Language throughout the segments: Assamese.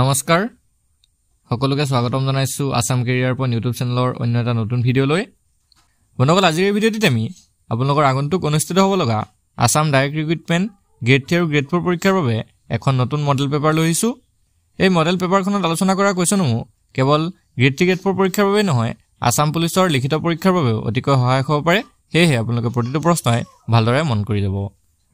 নমস্কাৰ সকলোকে স্বাগতম জনাইছোঁ আছাম কেৰিয়াৰ পৰা ইউটিউব চেনেলৰ অন্য এটা নতুন ভিডিঅ'লৈ বন্ধুসকল আজিৰ এই ভিডিঅ'টিত আমি আপোনালোকৰ আগন্তুক অনুষ্ঠিত হ'ব লগা Assam direct recruitment grade three আৰু গ্ৰেড ফ'ৰ পৰীক্ষাৰ বাবে এখন নতুন মডেল পেপাৰ লৈ আহিছোঁ এই মডেল পেপাৰখনত আলোচনা কৰা কুৱেশ্যনসমূহ কেৱল গ্ৰেড থ্ৰী গ্ৰেড ফ'ৰ পৰীক্ষাৰ বাবেই নহয় আছাম পুলিচৰ লিখিত পৰীক্ষাৰ বাবেও অতিকৈ সহায়ক হ'ব পাৰে সেয়েহে আপোনালোকে প্ৰতিটো প্ৰশ্নই ভালদৰে মন কৰি যাব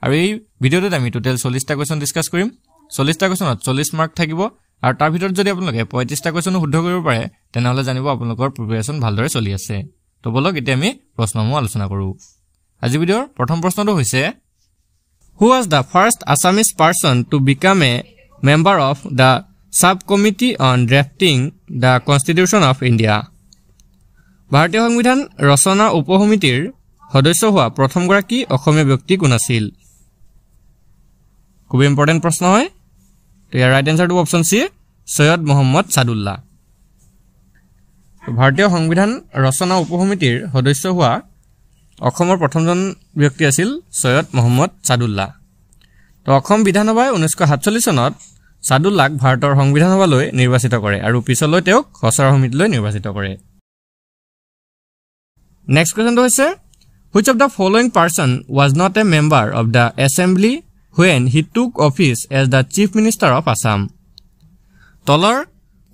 আৰু এই ভিডিঅ'টোত আমি টোটেল চল্লিছটা কুৱেশ্যন ডিছকাছ কৰিম চল্লিছটা কুৱেশ্যনত চল্লিছ মাৰ্ক থাকিব আৰু তাৰ ভিতৰত যদি আপোনালোকে পঁয়ত্ৰিছটা কুৱেশ্যনো শুদ্ধ কৰিব পাৰে তেনেহ'লে জানিব আপোনালোকৰ প্ৰিপেৰেশ্যন ভালদৰে চলি আছে তো বলক এতিয়া আমি প্ৰশ্নসমূহ আলোচনা কৰোঁ আজি ভিডিঅ'ৰ প্ৰথম প্ৰশ্নটো হৈছে who was the first Assamese person to become a member of the sub committee on drafting the constitution of India ভাৰতীয় সংবিধান ৰচনা উপ সমিতিৰ সদস্য হোৱা প্ৰথমগৰাকী অসমীয়া ব্যক্তি কোন আছিল খুবেই ইম্পৰ্টেণ্ট প্ৰশ্ন হয় তো ইয়াৰ ৰাইট এনচাৰটো অপশ্যন চি ছৈয়দ মহম্মদ ছাদুল্লাহ ভাৰতীয় সংবিধান ৰচনা উপসমিতিৰ সদস্য হোৱা অসমৰ প্ৰথমজন ব্যক্তি আছিল চৈয়দ মহম্মদ ছাদুল্লাহ তো অসম বিধানসভাই ঊনৈছশ সাতচল্লিছ চনত ছাদুল্লাক ভাৰতৰ সংবিধান সভালৈ নিৰ্বাচিত কৰে আৰু পিছলৈ তেওঁক খচৰা সমিতিলৈ নিৰ্বাচিত কৰে নেক্সট কুৱেশ্যনটো হৈছে which of the following person was not a member of the assembly when he took office as the chief minister of Assam তলৰ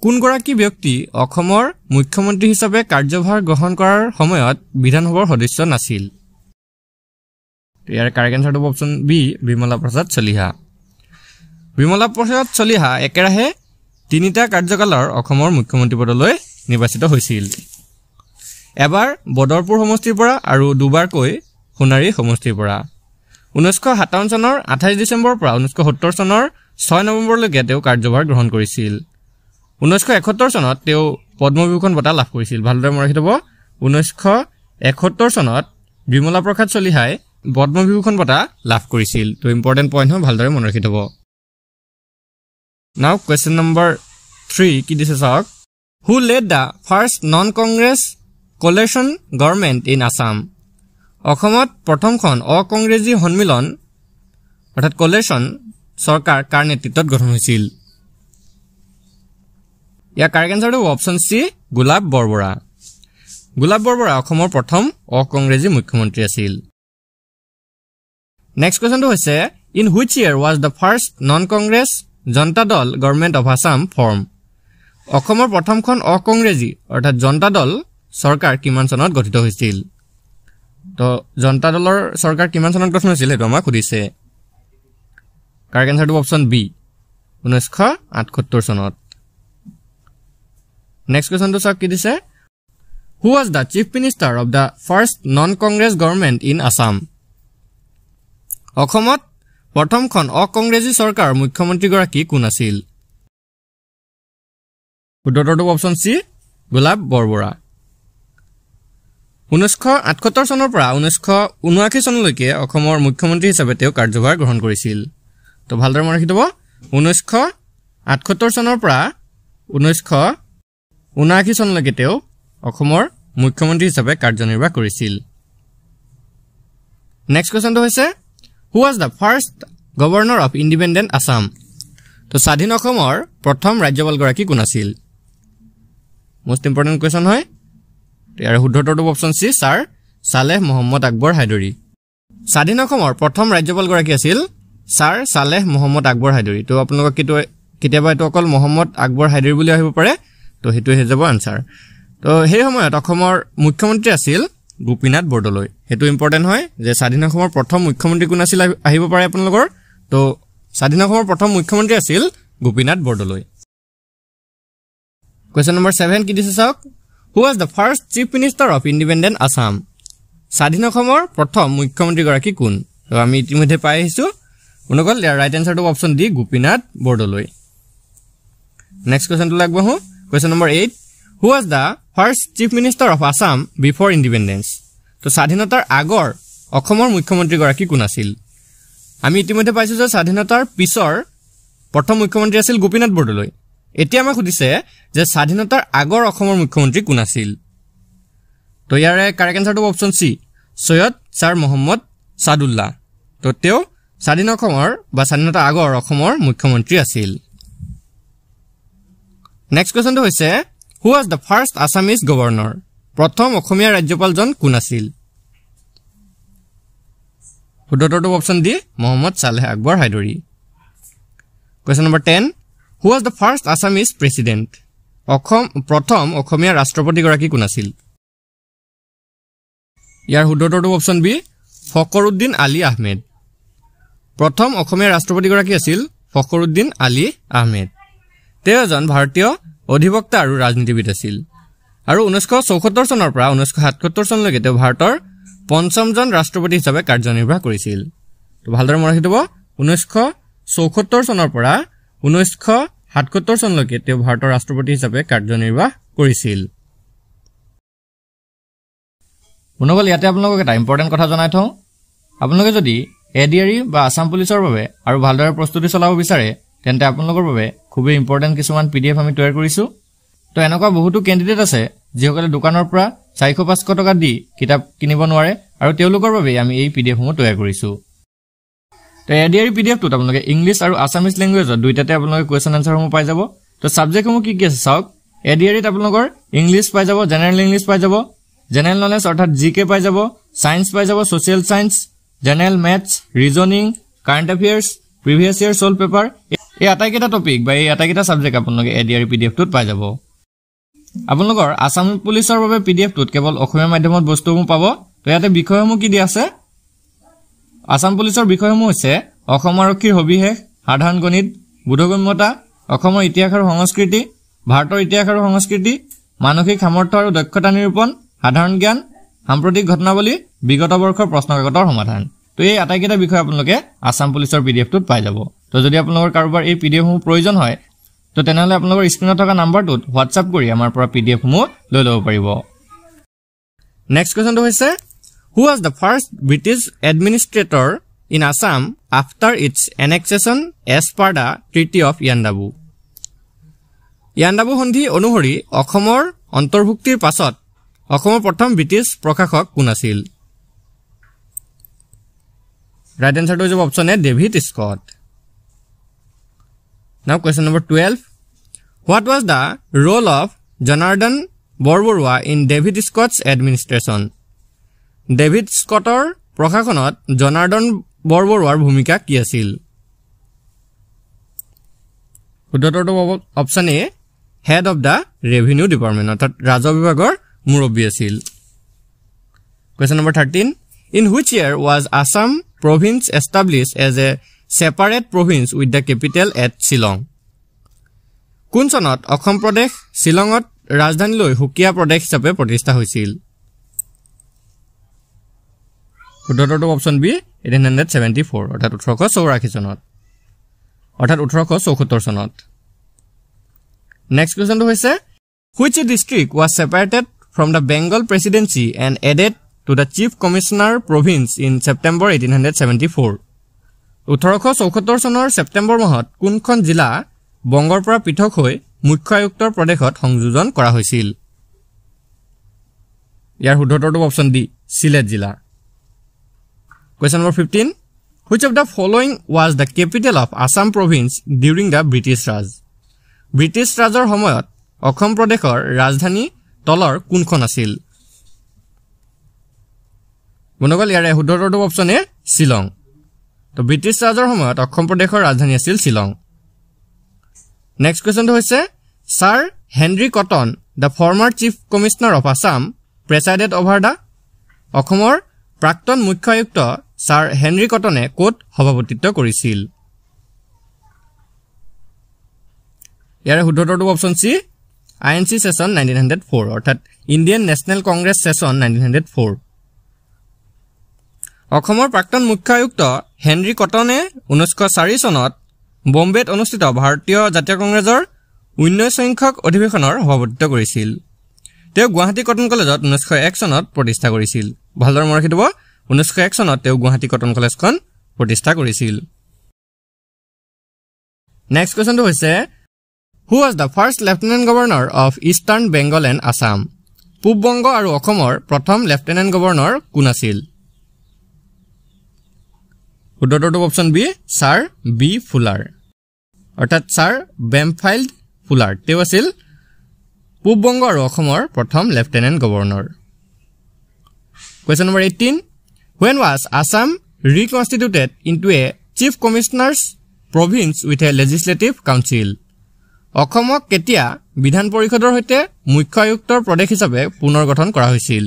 কোনগৰাকী ব্যক্তি অসমৰ মুখ্যমন্ত্ৰী হিচাপে কাৰ্যভাৰ গ্ৰহণ কৰাৰ সময়ত বিধানসভাৰ সদস্য নাছিল ইয়াৰ কাৰেক্ট এনচাৰটো অপশ্যন বি বিমলা প্ৰসাদ চলিহা বিমলা প্ৰসাদ চলিহা একেৰাহে তিনিটা কাৰ্যকালৰ অসমৰ মুখ্যমন্ত্ৰী পদলৈ নিৰ্বাচিত হৈছিল এবাৰ বদৰপুৰ সমষ্টিৰ পৰা আৰু দুবাৰকৈ সোণাৰী সমষ্টিৰ পৰা ঊনৈছশ সাতাৱন্ন চনৰ আঠাইছ ডিচেম্বৰৰ পৰা ঊনৈছশ সত্তৰ চনৰ ছয় নৱেম্বৰলৈকে তেওঁ কাৰ্যভাৰ গ্ৰহণ কৰিছিল ঊনৈছশ এসত্তৰ চনত তেওঁ পদ্মবিভূষণ বঁটা লাভ কৰিছিল ভালদৰে মনে ৰাখি থ'ব ঊনৈছশ এসত্তৰ চনত বিমলা প্ৰসাদ চলিহাই পদ্মবিভূষণ বঁটা লাভ কৰিছিল তো ইম্পৰ্টেণ্ট পইণ্ট হয় ভালদৰে মনত ৰাখি থ'ব নাও কুৱেশ্যন নম্বৰ থ্ৰী কি দিছে চাওক who led the first non Congress coalition government in Assam অসমত প্ৰথমখন অকংগ্ৰেজী সন্মিলন অৰ্থাৎ কলেশ্যন চৰকাৰ কাৰ নেতৃত্বত গঠন হৈছিল ইয়াৰ কাৰেক্ট এঞ্চাৰটো অপশ্যন চি গোলাপ বৰবৰা গোলাপ বৰবৰা অসমৰ প্ৰথম অকংগ্ৰেজী মুখ্যমন্ত্ৰী আছিল নেক্সট কুৱেশ্যনটো হৈছে in which year was the first non Congress Janata Dal government of Assam form অসমৰ প্ৰথমখন অকংগ্ৰেজী অৰ্থাৎ জনতা দল চৰকাৰ কিমান চনত গঠিত হৈছিল তো জনতা দলৰ চৰকাৰ কিমান চনত গঠন হৈছিল সেইটো আমাক সুধিছে কাৰেক্ট এনচাৰটো অপশ্যন বি ঊনৈছশ আঠসত্তৰ চনত নেক্সট কুৱেশ্যনটো চাওক কি দিছে who was the chief minister of the first non Congress government in Assam অসমত প্ৰথমখন অকংগ্ৰেজী চৰকাৰৰ মুখ্যমন্ত্ৰীগৰাকী কোন আছিল উত্তৰটো অপশ্যন চি গোলাপ বৰবৰা ঊনৈছশ আঠসত্তৰ চনৰ পৰা ঊনৈছশ ঊনাশী চনলৈকে অসমৰ মুখ্যমন্ত্ৰী হিচাপে তেওঁ কাৰ্যভাৰ গ্ৰহণ কৰিছিল তো ভালদৰে মনে ৰাখি থ'ব ঊনৈছশ আঠসত্তৰ চনৰ পৰা ঊনৈছশ ঊনাশী চনলৈকে তেওঁ অসমৰ মুখ্যমন্ত্ৰী হিচাপে কাৰ্যনিৰ্বাহ কৰিছিল নেক্সট কুৱেশ্যনটো হৈছে who was the first governor of independent Assam তো স্বাধীন অসমৰ প্ৰথম ৰাজ্যপালগৰাকী কোন আছিল মষ্ট ইম্পৰ্টেণ্ট কুৱেশ্যন হয় ইয়াৰ শুদ্ধতৰটো option C sir Saleh Muhammad Akbar Hydari স্বাধীন অসমৰ প্ৰথম ৰাজ্যপালগৰাকী আছিল ছাৰ চালেহ মহম্মদ আকবৰ হাইদৰী ত' আপোনালোকক কিন্তু কেতিয়াবা এইটো অকল মহম্মদ আকবৰ হাইদৰী বুলি আহিব পাৰে ত' সেইটোৱে হৈ যাব আনচাৰ ত' সেই সময়ত অসমৰ মুখ্যমন্ত্ৰী আছিল গোপীনাথ বৰদলৈ সেইটো ইম্পৰ্টেণ্ট হয় যে স্বাধীন অসমৰ প্ৰথম মুখ্যমন্ত্ৰী কোন আছিল আহিব পাৰে আপোনালোকৰ ত' স্বাধীন অসমৰ প্ৰথম মুখ্যমন্ত্ৰী আছিল Gopinath Bordoloi question number seven কি দিছে চাওক who was the first chief minister of independent Assam স্বাধীন অসমৰ প্ৰথম মুখ্যমন্ত্ৰীগৰাকী কোন আৰু আমি ইতিমধ্যে পাই আহিছোঁ কোনোকল ৰাইট এনচাৰটো option D Gopinath Bordoloi next কুৱেশ্যনটোলৈ আগবাঢ়ো question number eight who was the first chief minister of Assam before independence তো স্বাধীনতাৰ আগৰ অসমৰ মুখ্যমন্ত্ৰীগৰাকী কোন আছিল আমি ইতিমধ্যে পাইছোঁ যে স্বাধীনতাৰ পিছৰ প্ৰথম মুখ্যমন্ত্ৰী আছিল গোপীনাথ বৰদলৈ এতিয়া আমাক সুধিছে যে স্বাধীনতাৰ আগৰ অসমৰ মুখ্যমন্ত্ৰী কোন আছিল তো ইয়াৰে কাৰেক্ট এনচাৰটো হ'ব option C Syed sir Muhammad Saadulla তো তেওঁ স্বাধীন অসমৰ বা স্বাধীনতাৰ আগৰ অসমৰ মুখ্যমন্ত্ৰী আছিল নেক্সট কুৱেশ্যনটো হৈছে who was the first Assamese governor প্ৰথম অসমীয়া ৰাজ্যপালজন কোন আছিল শুদ্ধটো option D Muhammad Saleh Akbar Hydari question number ten who was the first Assamese president অসম প্ৰথম অসমীয়া ৰাষ্ট্ৰপতিগৰাকী কোন আছিল ইয়াৰ শুদ্ধোত্তৰটো অপশ্যন বি ফকৰুদ্দিন আলী আহমেদ প্ৰথম অসমীয়া ৰাষ্ট্ৰপতিগৰাকী আছিল ফকৰুদ্দিন আলী আহমেদ তেওঁ এজন ভাৰতীয় অধিবক্তা আৰু ৰাজনীতিবিদ আছিল আৰু ঊনৈছশ চৌসত্তৰ চনৰ পৰা ঊনৈছশ সাতসত্তৰ চনলৈকে তেওঁ ভাৰতৰ পঞ্চমজন ৰাষ্ট্ৰপতি হিচাপে কাৰ্যনিৰ্বাহ কৰিছিল ভালদৰে মনত ৰাখি থ'ব ঊনৈছশ চৌসত্তৰ চনৰ পৰা ঊনৈছশ চনলৈকে তেওঁ ভাৰতৰ ৰাষ্ট্ৰপতি হিচাপে কাৰ্যনিৰ্বাহ কৰিছিল শুনকল ইয়াতে আপোনালোকক এটা ইম্পৰ্টেণ্ট কথা জনাই থওঁ আপোনালোকে যদি এ ডি আৰ ই বা আছাম পুলিচৰ বাবে আৰু ভালদৰে প্ৰস্তুতি চলাব বিচাৰে তেন্তে আপোনালোকৰ বাবে খুবেই ইম্পৰ্টেণ্ট কিছুমান পি ডি এফ আমি তৈয়াৰ কৰিছোঁ তো এনেকুৱা বহুতো কেণ্ডিডেট আছে যিসকলে দোকানৰ পৰা চাৰিশ পাঁচশ টকা দি কিতাপ কিনিব নোৱাৰে আৰু তেওঁলোকৰ বাবেই আমি এই পি ডি এফসমূহ তৈয়াৰ কৰিছোঁ তো এ ডি আৰ পি ডি এফটোত আপোনালোকে ইংলিছ আৰু আছামিজ লেংগুৱেজত দুইটাতে আপোনালোকে কুৱেশ্যন আনচাৰসমূহ পাই যাব তো ছাবজেক্টসমূহ কি কি আছে চাওক এ ডি আৰিত আপোনালোকৰ ইংলিছ পাই যাব জেনেৰেল ইংলিছ পাই যাব জেনেৰেল নলেজ অৰ্থাৎ জি কে পাই যাব ছায়েন্স পাই যাব social science general maths reasoning current affairs previous year solved paper এই আটাইকেইটা টপিক বা এই আটাইকেইটা ছাবজেক্ট আপোনালোকে এ ডি আৰু পি ডি এফটোত পাই যাব আপোনালোকৰ আছাম পুলিচৰ বাবে পি ডি এফটোত কেৱল অসমীয়া মাধ্যমত বস্তুসমূহ পাব তো ইয়াতে বিষয়সমূহ কি দিয়া আছে আসাম পুলিচৰ বিষয়সমূহ হৈছে অসম আৰক্ষীৰ সবিশেষ সাধাৰণ গণিত বোধগম্যতা অসমৰ ইতিহাস আৰু সংস্কৃতি ভাৰতৰ ইতিহাস আৰু সংস্কৃতি মানসিক সামৰ্থ আৰু দক্ষতা নিৰূপণ সাধাৰণ জ্ঞান সাম্প্ৰতিক ঘটনাৱলী বিগত বৰ্ষৰ প্ৰশ্ন কাকতৰ সমাধান তো এই আটাইকেইটা বিষয় আপোনালোকে আছাম পুলিচৰ পি ডি এফটোত পাই যাব ত' যদি আপোনালোকৰ কাৰোবাৰ এই পি ডি এফসমূহ প্ৰয়োজন হয় ত' তেনেহ'লে আপোনালোকৰ স্ক্ৰীণত থকা নাম্বাৰটোত হোৱাটছআপ কৰি আমাৰ পৰা পি ডি এফসমূহ লৈ ল'ব পাৰিব নেক্সট কুৱেশ্যনটো হৈছে who was the first British administrator in Assam after its annexation as per the treaty of Yandabo Yandabo সন্ধি অনুসৰি অসমৰ অন্তৰ্ভুক্তিৰ পাছত অসমৰ প্ৰথম ব্ৰিটিছ প্ৰশাসক কোন আছিল ৰাইট এনচাৰটো হৈ যাব option A David Scott now question number twelve what was the role of Janardan Barbarua in David Scott's administration David স্কটৰ প্ৰশাসনত জনাৰ্দন বৰবৰুৱাৰ ভূমিকা কি আছিল শুদ্ধতৰটো option A head of the revenue department অৰ্থাৎ ৰাজহ বিভাগৰ মুৰব্বী আছিল question number thirteen in which year was Assam province establish as a separate province with the capital at Shillong কোন চনত অসম প্ৰদেশ শ্বিলঙত ৰাজধানীলৈ সুকীয়া প্ৰদেশ হিচাপে প্ৰতিষ্ঠা হৈছিল শুদ্ধটো option B eighteen hundred seventy four অৰ্থাৎ ওঠৰশ চৌৰাশী চনত অৰ্থাৎ ওঠৰশ চৌসত্তৰ চনত নেক্সট কুৱেশ্যনটো হৈছে which district was separated from the Bengal presidency and added to the chief commissioner province in September eighteen hundred seventy four ওঠৰশ চৌসত্তৰ চনৰ ছেপ্টেম্বৰ মাহত কোনখন জিলা বংগৰ পৰা পৃথক হৈ মুখ্য আয়ুক্তৰ প্ৰদেশত সংযোজন কৰা হৈছিল ইয়াৰ শুদ্ধতৰটো অপশ্যন দি চিলেট জিলা question number fifteen which of the following was the capital of Assam province during the British Raj British ৰাজৰ সময়ত অসম প্ৰদেশৰ ৰাজধানী তলৰ কোনখন আছিল বন্ধুসকল ইয়াৰে শুদ্ধৰটো অপশ্যনে শ্বিলং তো ব্ৰিটিছ ৰাজৰ সময়ত অসম প্ৰদেশৰ ৰাজধানী আছিল শ্বিলং নেক্সট কুৱেশ্যনটো হৈছে sir Henry Cotton the former chief commissioner of Assam presided over the অসমৰ প্ৰাক্তন মুখ্য আয়ুক্ত ছাৰ হেনৰী কটনে ক'ত সভাপতিত্ব কৰিছিল ইয়াৰে শুদ্ধতৰটো option C I N C session nineteen hundred four অৰ্থাৎ Indian national Congress session nineteen hundred four অসমৰ প্ৰাক্তন মুখ্য আয়ুক্ত হেনৰী কটনে ঊনৈছশ চাৰি চনত বম্বেত অনুষ্ঠিত ভাৰতীয় জাতীয় কংগ্ৰেছৰ ঊনৈছ সংখ্যক অধিৱেশনৰ সভাপতিত্ব কৰিছিল তেওঁ গুৱাহাটী কটন কলেজত ঊনৈছশ এক চনত প্ৰতিষ্ঠা কৰিছিল ভালদৰে মনে ৰাখি দিব ঊনৈছশ এক চনত তেওঁ গুৱাহাটী কটন কলেজখন প্ৰতিষ্ঠা কৰিছিল নেক্সট কুৱেশ্যনটো হৈছে who was the first lieutenant governor of eastern Bengal and Assam পূব বংগ আৰু অসমৰ প্ৰথম লেফটেনেণ্ট গৱৰ্ণৰ কোন আছিল উত্তৰটো অপশ্যন বি ছাৰ বি ফুলাৰ অৰ্থাৎ ছাৰ বেমফাইল্ড ফুলাৰ তেওঁ আছিল পূব বংগ আৰু অসমৰ প্ৰথম lieutenant governor question number eighteen When was Assam reconstituted into a chief commissioner's province with a legislative council? অসমক কেতিয়া বিধান পৰিষদৰ সৈতে মুখ্য আয়ুক্তৰ প্ৰদেশ হিচাপে পুনৰ গঠন কৰা হৈছিল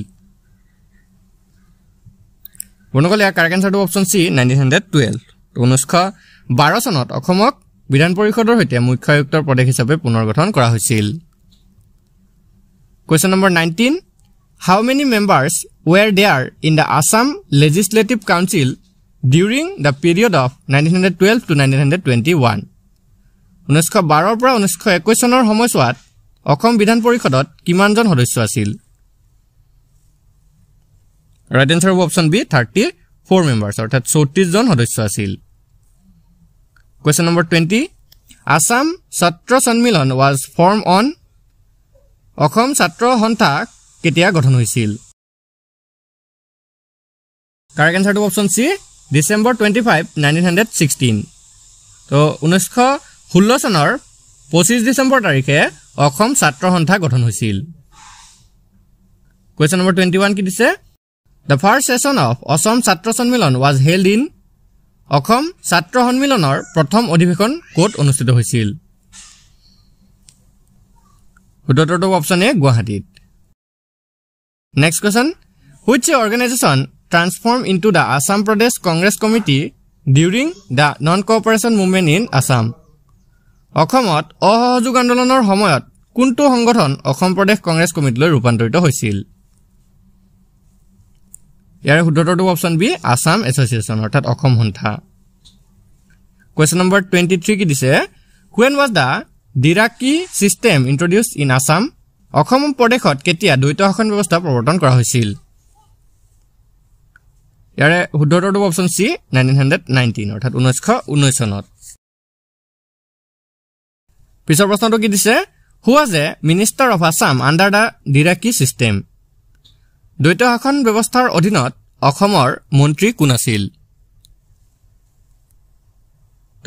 বন্ধুসকলে কাৰেক্ট এনচাৰটো option C nineteen hundred twelve ঊনৈছশ বাৰ চনত অসমক বিধান পৰিষদৰ সৈতে মুখ্য আয়ুক্তৰ প্ৰদেশ হিচাপে পুনৰ গঠন কৰা হৈছিল question number nineteen how many members were there in the Assam legislative council during the period of nineteen hundred twelve to nineteen hundred twenty one ঊনৈছশ বাৰৰ পৰা ঊনৈছশ একৈছ চনৰ সময়ছোৱাত অসম বিধান পৰিষদত কিমানজন সদস্য আছিল ৰাইট এনচাৰ হ'ব option B thirty four members অৰ্থাৎ চৌত্ৰিছজন সদস্য আছিল কুৱেশ্যন নম্বৰ টুৱেণ্টি আছাম ছাত্ৰ Sanmilan was form on Assam ছাত্ৰ সন্থা কেতিয়া গঠন হৈছিল কাৰেক্ট এনচাৰটো option C December twenty five nineteen hundred sixteen তো ঊনৈছশ ষোল্ল চনৰ পঁচিছ ডিচেম্বৰ তাৰিখে অসম ছাত্ৰ সন্থা গঠন হৈছিল কুৱেশ্যন নম্বৰ টুৱেণ্টি ওৱান কি দিছে the first session of Asom Chhatra Sanmilan was held in Assam ছাত্ৰ সন্মিলনৰ প্ৰথম অধিৱেশন ক'ত অনুষ্ঠিত হৈছিল সোতৰটো অপশ্যন এ গুৱাহাটীত next question question. Organization organization in to the Assam Pradesh Congress Committee during the non cooperation movement in Assam অসমত অসহযোগ আন্দোলনৰ সময়ত কোনটো সংগঠন অসম প্ৰদেশ কংগ্ৰেছ কমিটিলৈ ৰূপান্তৰিত হৈছিল ইয়াৰে শুদ্ধতৰটো অপশ্যন বি আছাম এছ'চিয়েচন অৰ্থাৎ অসম সন্থা কুৱেশ্যন নম্বৰ টুৱেণ্টি থ্ৰী কি দিছে when was the dyarchy system introduce in Assam অসম প্ৰদেশত কেতিয়া দ্বৈত শাসন ব্যৱস্থা প্ৰৱৰ্তন কৰা হৈছিল ইয়াৰে শুদ্ধ উত্তৰটো option C nineteen hundred nineteen অৰ্থাৎ ঊনৈছশ ঊনৈছ চনত পিছৰ প্ৰশ্নটো কি দিছে হোৱা যে minister of Assam under the dyarchy system দ্বৈত শাসন ব্যৱস্থাৰ অধীনত অসমৰ মন্ত্ৰী কোন আছিল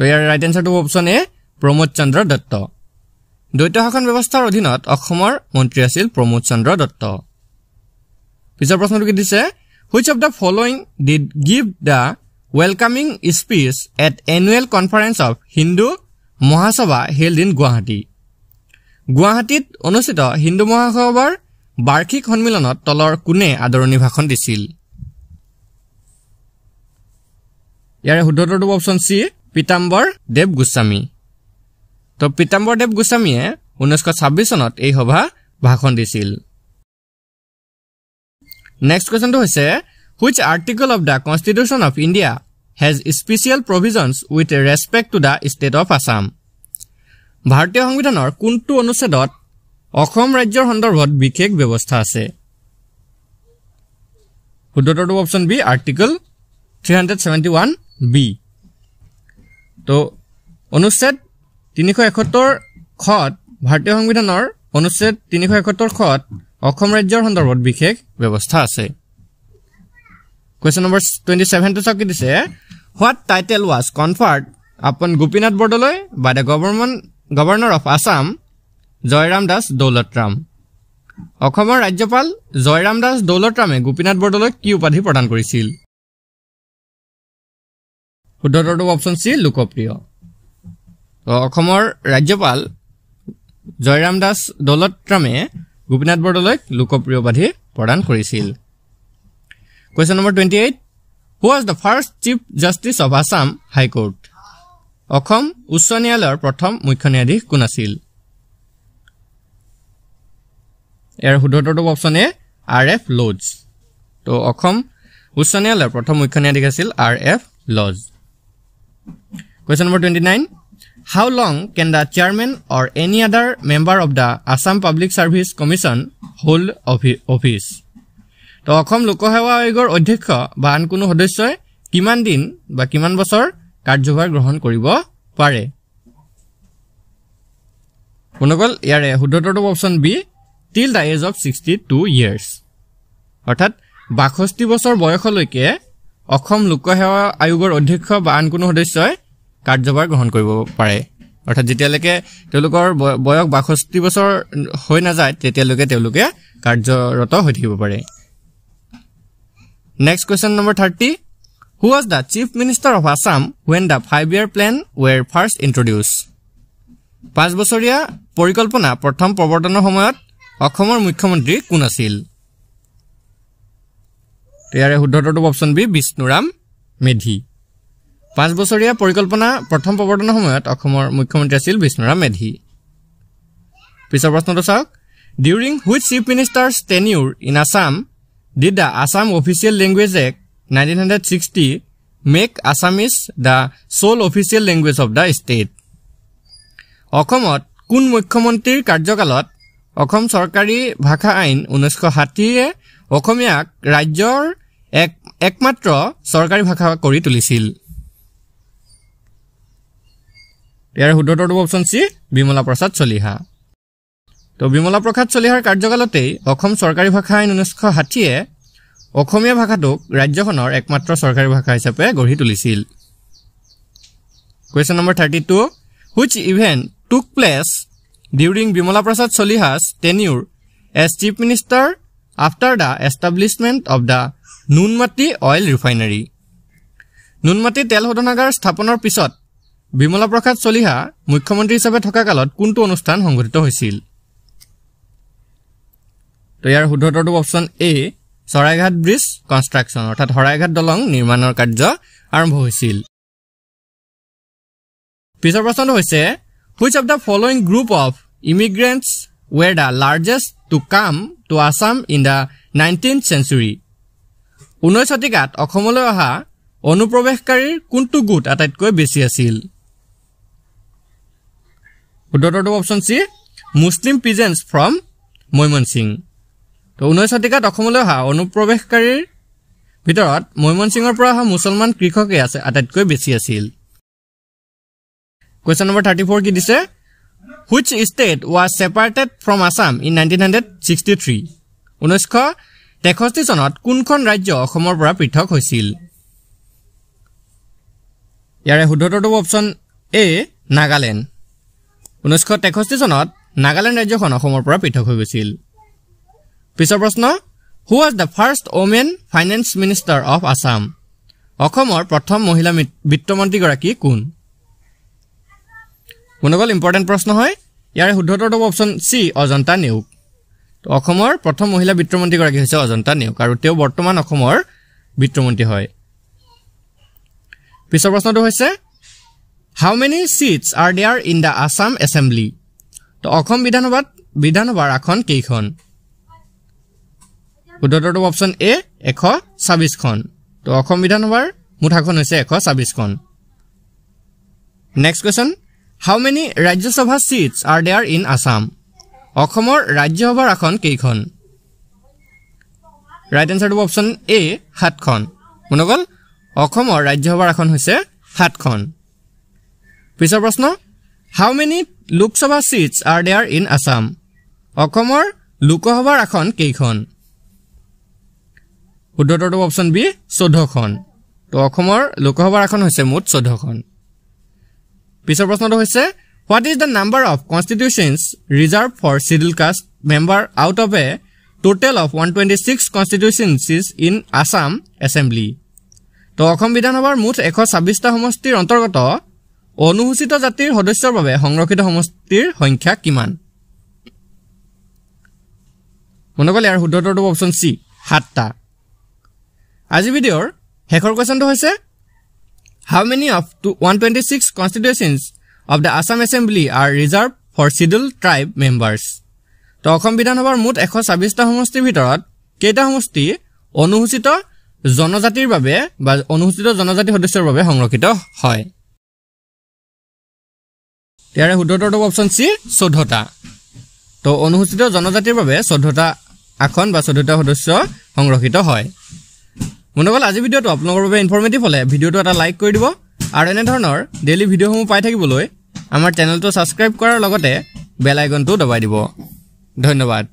ইয়াৰ ৰাইট এনচাৰটো অপশ্যন এ প্ৰমোদ চন্দ্ৰ দত্ত দ্বৈত শাসন ব্যৱস্থাৰ অধীনত অসমৰ মন্ত্ৰী আছিল প্ৰমোদ চন্দ্ৰ দত্ত পিছৰ প্ৰশ্নটোকে দিছে which of the following did give the welcoming speech at annual conference of Hindu Mahasabha held in Guwahati গুৱাহাটীত অনুষ্ঠিত হিন্দু মহাসভাৰ বাৰ্ষিক সন্মিলনত তলৰ কোনে আদৰণি ভাষণ দিছিল ইয়াৰে শুদ্ধ অপশ্যন চি পীতাম্বৰ দেৱ গোস্বামী তো পীতাম্বৰদেৱ গোস্বামীয়ে ঊনৈছশ ছাব্বিছ চনত এই সভা ভাষণ দিছিল নেক্সট কুৱেশ্যনটো হৈছে which article of the constitution of India has special provisions with respect to the state of Assam ভাৰতীয় সংবিধানৰ কোনটো অনুচ্ছেদত অসম ৰাজ্যৰ সন্দৰ্ভত বিশেষ ব্যৱস্থা আছে শুদ্ধটো option B article three hundred seventy one B তো অনুচ্ছেদ তিনিশ এসত্তৰ খত ভাৰতীয় সংবিধানৰ অনুচ্ছেদ তিনিশ এসত্তৰ খত অসম ৰাজ্যৰ সন্দৰ্ভত বিশেষ ব্যৱস্থা আছে কুৱেশ্যন নম্বৰ টুৱেণ্টি ছেভেনটো চাওক কি দিছে হোৱাট টাইটেল ৱাজ কনফাৰ্ট আপন গোপীনাথ বৰদলৈ বা the government governor of Assam Jairam Das Daulatram অসমৰ ৰাজ্যপাল জয়ৰাম দাস দৌলতৰামে গোপীনাথ বৰদলৈ কি উপাধি প্ৰদান কৰিছিল শুদ্ধতৰটো অপশ্যন চি লোকপ্ৰিয় অসমৰ ৰাজ্যপাল জয়ৰাম দাস দৌলতৰামে গোপীনাথ বৰদলৈক লোকপ্ৰিয় উপাধি প্ৰদান কৰিছিল question number twenty eight who was the first chief justice of Assam high court Assam উচ্চ ন্যায়ালয়ৰ প্ৰথম মুখ্য ন্যায়াধীশ কোন আছিল ইয়াৰ শুদ্ধোত্তৰটো option A R F Lodge ত' অসম উচ্চ ন্যায়ালয়ৰ প্ৰথম মুখ্য ন্যায়াধীশ আছিল R F Lodge question number twenty nine how long can the chairman or any other member of the Assam public service commission hold office তো অসম লোকসেৱা আয়োগৰ অধ্যক্ষ বা আন কোনো সদস্যই কিমান দিন বা কিমান বছৰ কাৰ্যভাৰ গ্ৰহণ কৰিব পাৰে শুনকল ইয়াৰে শুদ্ধতৰটো option B till the age of sixty two years অৰ্থাৎ বাষষ্ঠি বছৰ বয়সলৈকে অসম লোকসেৱা আয়োগৰ অধ্যক্ষ বা আন কোনো সদস্যই কাৰ্যভাৰ গ্ৰহণ কৰিব পাৰে অৰ্থাৎ যেতিয়ালৈকে তেওঁলোকৰ বয়স বাষষ্ঠি বছৰ হৈ নাযায় তেতিয়ালৈকে তেওঁলোকে কাৰ্যৰত হৈ থাকিব পাৰে next question number thirty who was the chief minister of Assam when the five year plan were first introduce পাঁচ বছৰীয়া পৰিকল্পনা প্ৰথম প্ৰৱৰ্তনৰ সময়ত অসমৰ মুখ্যমন্ত্ৰী কোন আছিল ইয়াৰে শুদ্ধটোটো অপশ্যন বি বিষ্ণুৰাম মেধি পাঁচ বছৰীয়া পৰিকল্পনা প্ৰথম প্ৰৱৰ্তনৰ সময়ত অসমৰ মুখ্যমন্ত্ৰী আছিল বিষ্ণুৰাম মেধি পিছৰ প্ৰশ্নটো চাওক during which chief minister tenure in Assam did the Assam official language act nineteen hundred sixty make Assamese the sole official language of the state অসমত কোন মুখ্যমন্ত্ৰীৰ কাৰ্যকালত অসম চৰকাৰী ভাষা আইন ঊনৈছশ ষাঠিয়ে অসমীয়াক ৰাজ্যৰ এক একমাত্ৰ চৰকাৰী ভাষা কৰি তুলিছিল ইয়াৰ শুদ্ধ অপশ্যন চি বিমলা প্ৰসাদ চলিহা তো বিমলা প্ৰসাদ চলিহাৰ কাৰ্যকালতেই অসম চৰকাৰী ভাষা আইন ঊনৈছশ ষাঠিয়ে অসমীয়া ভাষাটোক ৰাজ্যখনৰ একমাত্ৰ চৰকাৰী ভাষা হিচাপে গঢ়ি তুলিছিল question number thirty two which event took place during Bimala Prasad Chaliha's tenure as chief minister after the establishment of the Noonmati oil refinery Noonmati তেল শোধনাগাৰ স্থাপনৰ পিছত বিমলা প্ৰসাদ চলিহা মুখ্যমন্ত্ৰী হিচাপে থকা কালত কোনটো অনুষ্ঠান সংঘটিত হৈছিল ইয়াৰ শুদ্ধটো option A Saraighat bridge construction অৰ্থাৎ শৰাইঘাট দলং নিৰ্মাণৰ কাৰ্য আৰম্ভ হৈছিল পিছৰ প্ৰশ্নটো হৈছে which of the following group of immigrants were the largest to come to Assam in the nineteen century ঊনৈছ শতিকাত অসমলৈ অহা অনুপ্ৰৱেশকাৰীৰ কোনটো গোট আটাইতকৈ বেছি আছিল উত্তৰটো option C Muslim peasants from সিং তো ঊনৈছ শতিকাত অসমলৈ অহা অনুপ্ৰৱেশকাৰীৰ ভিতৰত সিঙৰ পৰা অহা মুছলমান কৃষকেই আছে আটাইতকৈ বেছি আছিল কুৱেশ্যন নম্বৰ থাৰ্টি ফ'ৰ কি দিছে which state was separated from Assam in nineteen hundred sixty three ঊনৈছশ তেষষ্ঠি চনত কোনখন ৰাজ্য অসমৰ পৰা পৃথক হৈছিল ইয়াৰে শুদ্ধতৰটো অপশ্যন এ নাগালেণ্ড ঊনৈছশ তেষষ্ঠি চনত নাগালেণ্ড ৰাজ্যখন অসমৰ পৰা পৃথক হৈ গৈছিল পিছৰ প্ৰশ্ন who was the first women finance minister of Assam অসমৰ প্ৰথম মহিলা বিত্তমন্ত্ৰীগৰাকী কোন কোনোবা ইম্পৰ্টেণ্ট প্ৰশ্ন হয় ইয়াৰে শুদ্ধতৰটো অপশ্যন চি অজন্তা নেওগ তো অসমৰ প্ৰথম মহিলা বিত্তমন্ত্ৰীগৰাকী হৈছে অজন্তা নেওগ আৰু তেওঁ বৰ্তমান অসমৰ বিত্তমন্ত্ৰী হয় পিছৰ প্ৰশ্নটো হৈছে how many seats are there in the Assam assembly তো অসম বিধানসভাত বিধানসভাৰ আসন কেইখন উত্তৰটো অপশ্যন এ এশ ছাব্বিছখন তো অসম বিধানসভাৰ মুঠাখন হৈছে এশ ছাব্বিছখন next question how many Rajya Sabha seats are there in Assam অসমৰ ৰাজ্যসভাৰ আসন কেইখন ৰাইট এনচাৰটো অপশ্যন এ সাতখন শুনক অসমৰ ৰাজ্যসভাৰ আসন হৈছে সাতখন পিছৰ প্ৰশ্ন how many Lok Sabha seats are there in Assam অসমৰ লোকসভাৰ আসন কেইখন শুদ্ধটো অপশ্যন বি চৈধ্যখন তো অসমৰ লোকসভাৰ আসন হৈছে মুঠ চৈধ্যখন পিছৰ প্ৰশ্নটো হৈছে what is the number of constituencies reserve for scheduled caste member out of a total of one twenty six constitution is in Assam assembly তো অসম বিধানসভাৰ মুঠ এশ ছাব্বিছটা সমষ্টিৰ অন্তৰ্গত অনুসূচিত জাতিৰ সদস্যৰ বাবে সংৰক্ষিত সমষ্টিৰ সংখ্যা কিমান মনে কলে ইয়াৰ শুদ্ধ উত্তৰটো অপশ্যন চি সাতটা আজি ভিডিঅ'ৰ শেষৰ কুৱেশ্যনটো হৈছে how many of to one twenty six constituencies of the Assam assembly are reserve for schedule tribe members তো অসম বিধানসভাৰ মুঠ এশ ছাব্বিছটা সমষ্টিৰ ভিতৰত কেইটা সমষ্টি অনুসূচিত জনজাতিৰ বাবে বা অনুসূচিত জনজাতি সদস্যৰ বাবে সংৰক্ষিত হয় ইয়াৰে শুদ্ধোত্তৰটো অপশ্যন চি চৈধ্যটা তো অনুসূচিত জনজাতিৰ বাবে চৈধ্যটা আসন বা চৈধ্যটা সদস্য সংৰক্ষিত হয় মনে বন্ধুসকল আজি ভিডিঅ'টো আপোনালোকৰ বাবে ইনফৰ্মেটিভ হ'লে ভিডিঅ'টো এটা লাইক কৰি দিব আৰু এনেধৰণৰ ডেইলি ভিডিঅ'সমূহ পাই থাকিবলৈ আমাৰ চেনেলটো ছাবস্ক্ৰাইব কৰাৰ লগতে বেল দবাই দিব ধন্যবাদ